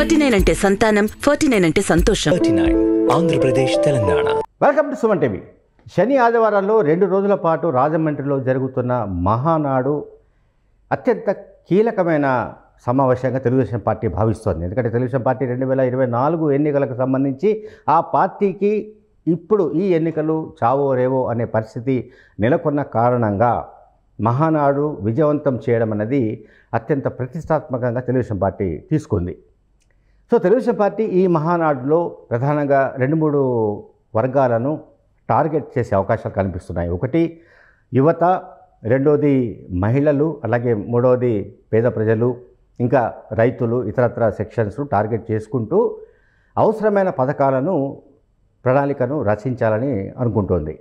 forty nine అంటే సంతానం forty nine అంటే సంతోషం Andhra Pradesh Telangana welcome to Suman TV శని ఆదివారాల్లో రెండు రోజుల పాటు రాజమండ్రిలో జరుగుతున్న మహానాడు అత్యంత కీలకమైన సమావేశంగా తెలుగుదేశం పార్టీ భావిస్తోంది ఎందుకంటే తెలుగుదేశం పార్టీ రెండు వేల ఇరవై నాలుగు ఎన్నికలకు సంబంధించి ఆ పార్టీకి ఇప్పుడు ఈ ఎన్నికలు చావో రేవో అనే పరిస్థితి నెలకొన్న కారణంగా మహానాడు విజయవంతం చేయడం అనేది అత్యంత ప్రతిష్టాత్మకంగా తెలుగుదేశం పార్టీ తీసుకుంది సో తెలుగుదేశం పార్టీ ఈ మహానాడులో ప్రధానంగా రెండు మూడు వర్గాలను టార్గెట్ చేసే అవకాశాలు కనిపిస్తున్నాయి ఒకటి యువత రెండోది మహిళలు అలాగే మూడోది పేద ప్రజలు ఇంకా రైతులు ఇతరత్ర సెక్షన్స్ టార్గెట్ చేసుకుంటూ అవసరమైన పథకాలను ప్రణాళికను రచించాలని అనుకుంటోంది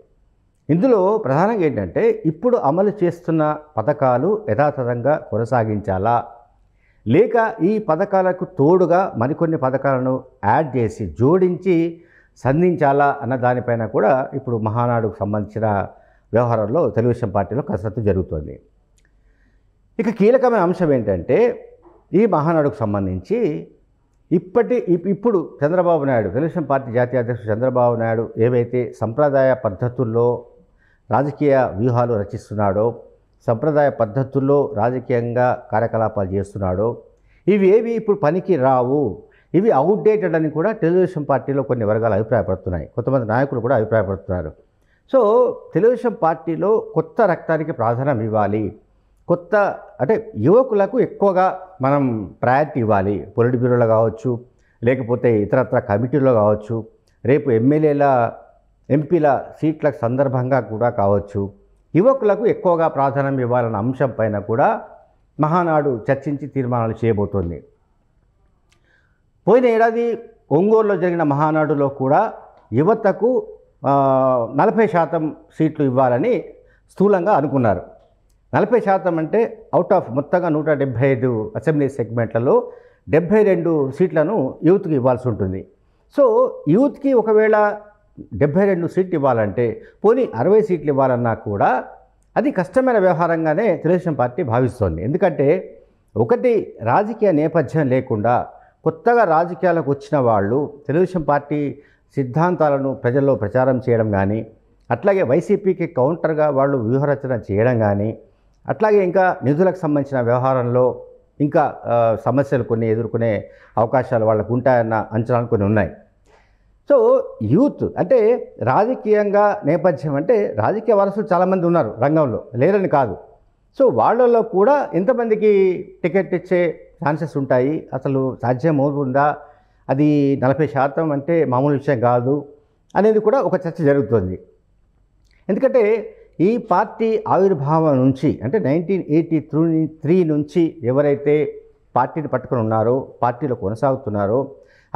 ఇందులో ప్రధానంగా ఏంటంటే ఇప్పుడు అమలు చేస్తున్న పథకాలు యథాతథంగా కొనసాగించాలా లేక ఈ పథకాలకు తోడుగా మరికొన్ని పథకాలను యాడ్ చేసి జోడించి సంధించాలా అన్న దానిపైన కూడా ఇప్పుడు మహానాడుకు సంబంధించిన వ్యవహారంలో తెలుగుదేశం పార్టీలో కసరత్తు జరుగుతోంది ఇక కీలకమైన అంశం ఏంటంటే ఈ మహానాడుకు సంబంధించి ఇప్పటి ఇప్పుడు చంద్రబాబు నాయుడు తెలుగుదేశం పార్టీ జాతీయ అధ్యక్షుడు చంద్రబాబు నాయుడు ఏవైతే సంప్రదాయ పద్ధతుల్లో రాజకీయ వ్యూహాలు రచిస్తున్నాడో సంప్రదాయ పద్ధతుల్లో రాజకీయంగా కార్యకలాపాలు చేస్తున్నాడో ఇవి ఏవి ఇప్పుడు పనికి రావు ఇవి అవుట్డేటెడ్ అని కూడా తెలుగుదేశం పార్టీలో కొన్ని వర్గాలు అభిప్రాయపడుతున్నాయి కొంతమంది నాయకులు కూడా అభిప్రాయపడుతున్నారు సో తెలుగుదేశం పార్టీలో కొత్త రక్తానికి ప్రాధాన్యం ఇవ్వాలి కొత్త అంటే యువకులకు ఎక్కువగా మనం ప్రయారిటీ ఇవ్వాలి పొలిట్ బ్యూరోలో కావచ్చు లేకపోతే ఇతరత్ర కమిటీలో కావచ్చు రేపు ఎమ్మెల్యేల ఎంపీల సీట్ల సందర్భంగా కూడా కావచ్చు యువకులకు ఎక్కువగా ప్రాధాన్యం ఇవ్వాలన్న అంశం పైన కూడా మహానాడు చర్చించి తీర్మానాలు చేయబోతోంది పోయిన ఏడాది ఒంగోలులో జరిగిన మహానాడులో కూడా యువతకు నలభై శాతం సీట్లు ఇవ్వాలని స్థూలంగా అనుకున్నారు నలభై శాతం అంటే అవుట్ ఆఫ్ మొత్తంగా నూట డెబ్భై ఐదు అసెంబ్లీ సెగ్మెంట్లలో డెబ్భై రెండు సీట్లను యూత్కి ఇవ్వాల్సి ఉంటుంది సో యూత్కి ఒకవేళ డెబ్బై రెండు సీట్లు ఇవ్వాలంటే పోనీ అరవై సీట్లు ఇవ్వాలన్నా కూడా అది కష్టమైన వ్యవహారంగానే తెలుగుదేశం పార్టీ భావిస్తోంది ఎందుకంటే ఒకటి రాజకీయ నేపథ్యం లేకుండా కొత్తగా రాజకీయాలకు వచ్చిన వాళ్ళు తెలుగుదేశం పార్టీ సిద్ధాంతాలను ప్రజల్లో ప్రచారం చేయడం కానీ అట్లాగే వైసీపీకి కౌంటర్గా వాళ్ళు వ్యూహరచన చేయడం కానీ అట్లాగే ఇంకా నిధులకు సంబంధించిన వ్యవహారంలో ఇంకా సమస్యలు కొన్ని ఎదుర్కొనే అవకాశాలు వాళ్ళకు ఉంటాయన్న అంచనాలు కొన్ని ఉన్నాయి సో యూత్ అంటే రాజకీయంగా నేపథ్యం అంటే రాజకీయ వారసులు చాలామంది ఉన్నారు రంగంలో లేరని కాదు సో వాళ్ళల్లో కూడా ఎంతమందికి టికెట్ ఇచ్చే ఛాన్సెస్ ఉంటాయి అసలు సాధ్యం అవుతుందా అది నలభై శాతం అంటే మామూలు విషయం కాదు అనేది కూడా ఒక చర్చ జరుగుతుంది ఎందుకంటే ఈ పార్టీ ఆవిర్భావం నుంచి అంటే నైన్టీన్ ఎయిటీ త్రీ త్రీ నుంచి ఎవరైతే పార్టీని పట్టుకుని ఉన్నారో పార్టీలో కొనసాగుతున్నారో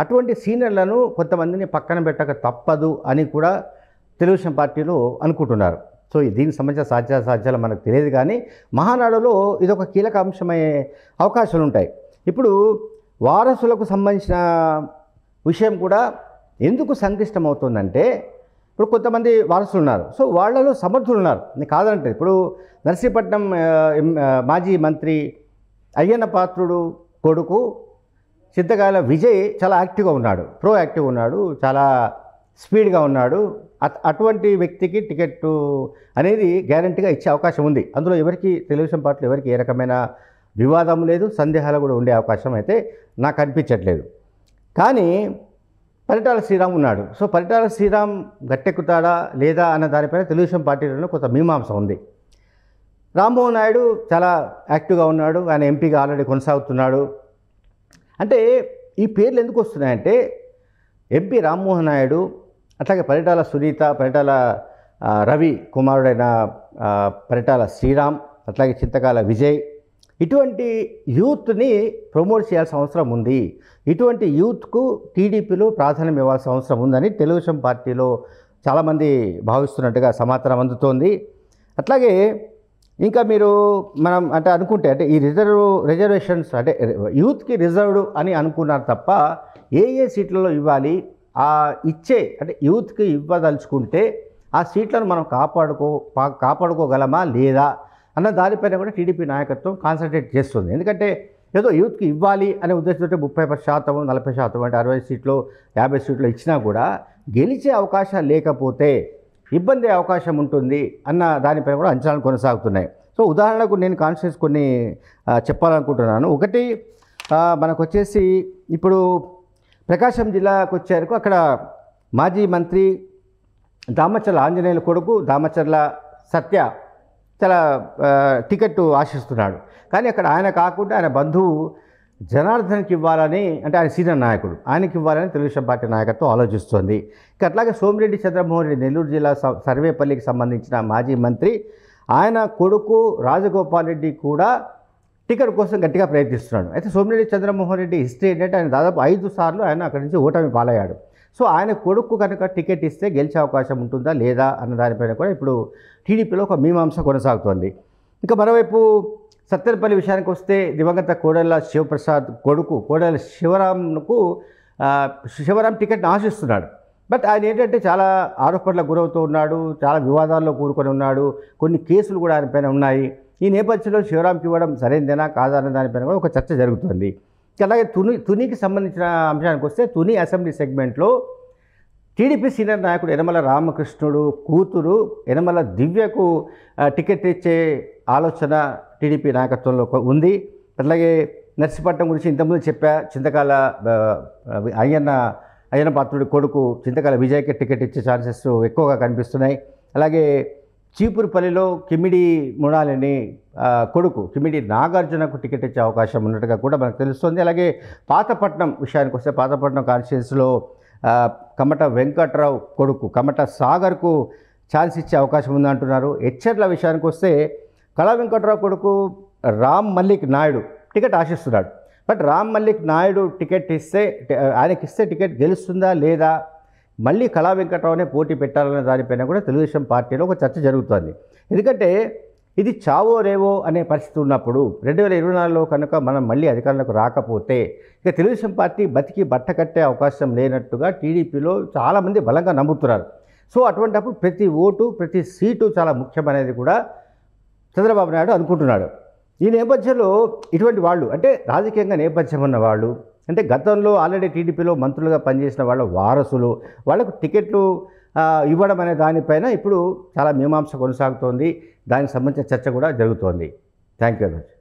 అటువంటి సీనియర్లను కొంతమందిని పక్కన పెట్టక తప్పదు అని కూడా తెలుగుదేశం పార్టీలో అనుకుంటున్నారు సో దీనికి సంబంధించిన సాధ్య సాధ్యాలు మనకు తెలియదు కానీ మహానాడులో ఇదొక కీలక అంశమయ్యే అవకాశాలు ఉంటాయి ఇప్పుడు వారసులకు సంబంధించిన విషయం కూడా ఎందుకు సంక్లిష్టమవుతుందంటే ఇప్పుడు కొంతమంది వారసులు ఉన్నారు సో వాళ్ళలో సమర్థులు ఉన్నారు నేను కాదంటే ఇప్పుడు నర్సీపట్నం మాజీ మంత్రి అయ్యన్న పాత్రుడు కొడుకు సిద్ధగాల విజయ్ చాలా యాక్టివ్గా ఉన్నాడు ప్రో యాక్టివ్ ఉన్నాడు చాలా స్పీడ్గా ఉన్నాడు అటువంటి వ్యక్తికి టికెట్ అనేది గ్యారంటీగా ఇచ్చే అవకాశం ఉంది అందులో ఎవరికి తెలుగుదేశం పార్టీలో ఎవరికి ఏ రకమైన వివాదం లేదు సందేహాలు కూడా ఉండే అవకాశం అయితే నాకు అనిపించట్లేదు కానీ పరిటాల శ్రీరామ్ ఉన్నాడు సో పరిటాల శ్రీరామ్ గట్టెక్కుతాడా లేదా అన్న దానిపైన తెలుగుదేశం పార్టీలోనే కొంత మీమాంస ఉంది రామ్మోహన్ నాయుడు చాలా యాక్టివ్గా ఉన్నాడు ఆయన ఎంపీగా ఆల్రెడీ కొనసాగుతున్నాడు అంటే ఈ పేర్లు ఎందుకు వస్తున్నాయంటే ఎంపీ రామ్మోహన్ నాయుడు అట్లాగే పరిటాల సునీత పరిటాల రవి కుమారుడైన పరిటాల శ్రీరామ్ అట్లాగే చింతకాల విజయ్ ఇటువంటి యూత్ని ప్రమోట్ చేయాల్సిన అవసరం ఉంది ఇటువంటి యూత్కు టీడీపీలో ప్రాధాన్యం ఇవ్వాల్సిన అవసరం ఉందని తెలుగుదేశం పార్టీలో చాలామంది భావిస్తున్నట్టుగా సమాచారం అందుతోంది అట్లాగే ఇంకా మీరు మనం అంటే అనుకుంటే అంటే ఈ రిజర్వ్ రిజర్వేషన్స్ అంటే యూత్కి రిజర్వ్డ్ అని అనుకున్నారు తప్ప ఏ ఏ సీట్లలో ఇవ్వాలి ఆ ఇచ్చే అంటే యూత్కి ఇవ్వదలుచుకుంటే ఆ సీట్లను మనం కాపాడుకో కాపాడుకోగలమా లేదా అన్న దానిపైన కూడా టీడీపీ నాయకత్వం కాన్సన్ట్రేట్ చేస్తుంది ఎందుకంటే ఏదో యూత్కి ఇవ్వాలి అనే ఉద్దేశంతో ముప్పై పది శాతం నలభై శాతం అంటే అరవై సీట్లు యాభై సీట్లు ఇచ్చినా కూడా గెలిచే అవకాశాలు లేకపోతే ఇబ్బంది అవకాశం ఉంటుంది అన్న దానిపైన కూడా అంచనాలు కొనసాగుతున్నాయి సో ఉదాహరణకు నేను కాన్షియస్ కొన్ని చెప్పాలనుకుంటున్నాను ఒకటి మనకు వచ్చేసి ఇప్పుడు ప్రకాశం జిల్లాకు వచ్చేరకు అక్కడ మాజీ మంత్రి దామచర్ల ఆంజనేయుల కొడుకు దామచర్ల సత్య చాలా టికెట్ ఆశిస్తున్నాడు కానీ అక్కడ ఆయన కాకుండా ఆయన బంధువు జనార్దన్కి ఇవ్వాలని అంటే ఆయన సీనియర్ నాయకుడు ఆయనకి ఇవ్వాలని తెలుగుదేశం పార్టీ నాయకత్వం ఆలోచిస్తోంది ఇక అట్లాగే సోమిరెడ్డి చంద్రమోహన్ రెడ్డి నెల్లూరు జిల్లా సర్వేపల్లికి సంబంధించిన మాజీ మంత్రి ఆయన కొడుకు రాజగోపాల్ రెడ్డి కూడా టికెట్ కోసం గట్టిగా ప్రయత్నిస్తున్నాడు అయితే సోమిరెడ్డి చంద్రమోహన్ రెడ్డి హిస్టరీ ఏంటంటే ఆయన దాదాపు ఐదు సార్లు ఆయన అక్కడి నుంచి ఓటమి పాలయ్యాడు సో ఆయన కొడుకు కనుక టికెట్ ఇస్తే గెలిచే అవకాశం ఉంటుందా లేదా అన్న దానిపైన కూడా ఇప్పుడు టీడీపీలో ఒక మీమాంస కొనసాగుతోంది ఇంకా మరోవైపు సత్తెనపల్లి విషయానికి వస్తే దివంగత కోడెల శివప్రసాద్ కొడుకు కోడెల శివరామ్కు శివరామ్ టికెట్ని ఆశిస్తున్నాడు బట్ ఆయన ఏంటంటే చాలా ఆరోపణల గురవుతూ ఉన్నాడు చాలా వివాదాల్లో కూరుకొని ఉన్నాడు కొన్ని కేసులు కూడా ఆయనపైన ఉన్నాయి ఈ నేపథ్యంలో శివరామ్కి ఇవ్వడం కాదా కాదన్న దానిపైన కూడా ఒక చర్చ జరుగుతుంది అలాగే తుని తునికి సంబంధించిన అంశానికి వస్తే తుని అసెంబ్లీ సెగ్మెంట్లో టీడీపీ సీనియర్ నాయకుడు యనమల రామకృష్ణుడు కూతురు యనమల దివ్యకు టికెట్ ఇచ్చే ఆలోచన టీడీపీ నాయకత్వంలో ఉంది అట్లాగే నర్సిపట్నం గురించి ఇంతకుముందు చెప్పా చింతకాల అయ్యన్న అయ్యన్న పాత్రుడి కొడుకు చింతకాల విజయ్కి టికెట్ ఇచ్చే ఛాన్సెస్ ఎక్కువగా కనిపిస్తున్నాయి అలాగే చీపురుపల్లిలో కిమిడి మృణాలిని కొడుకు కిమిడి నాగార్జునకు టికెట్ ఇచ్చే అవకాశం ఉన్నట్టుగా కూడా మనకు తెలుస్తుంది అలాగే పాతపట్నం విషయానికి వస్తే పాతపట్నం కాన్స్టిట్యున్సీలో కమట వెంకట్రావు కొడుకు కమట సాగర్కు ఛాన్స్ ఇచ్చే అవకాశం ఉందంటున్నారు హెచ్చర్ల విషయానికి వస్తే కళా వెంకట్రావు కొడుకు రామ్ మల్లిక్ నాయుడు టికెట్ ఆశిస్తున్నాడు బట్ రామ్ మల్లిక్ నాయుడు టికెట్ ఇస్తే ఆయనకి ఇస్తే టికెట్ గెలుస్తుందా లేదా మళ్ళీ కళా వెంకట్రావునే పోటీ పెట్టాలనే దానిపైన కూడా తెలుగుదేశం పార్టీలో ఒక చర్చ జరుగుతోంది ఎందుకంటే ఇది చావో రేవో అనే పరిస్థితి ఉన్నప్పుడు రెండు వేల ఇరవై నాలుగులో కనుక మనం మళ్ళీ అధికారంలోకి రాకపోతే ఇక తెలుగుదేశం పార్టీ బతికి బట్ట కట్టే అవకాశం లేనట్టుగా టీడీపీలో చాలామంది బలంగా నమ్ముతున్నారు సో అటువంటప్పుడు ప్రతి ఓటు ప్రతి సీటు చాలా ముఖ్యమైనది కూడా చంద్రబాబు నాయుడు అనుకుంటున్నాడు ఈ నేపథ్యంలో ఇటువంటి వాళ్ళు అంటే రాజకీయంగా నేపథ్యం ఉన్న వాళ్ళు అంటే గతంలో ఆల్రెడీ టీడీపీలో మంత్రులుగా పనిచేసిన వాళ్ళ వారసులు వాళ్ళకు టికెట్లు ఇవ్వడం అనే దానిపైన ఇప్పుడు చాలా మీమాంస కొనసాగుతోంది దానికి సంబంధించిన చర్చ కూడా జరుగుతోంది థ్యాంక్ యూ వెరీ మచ్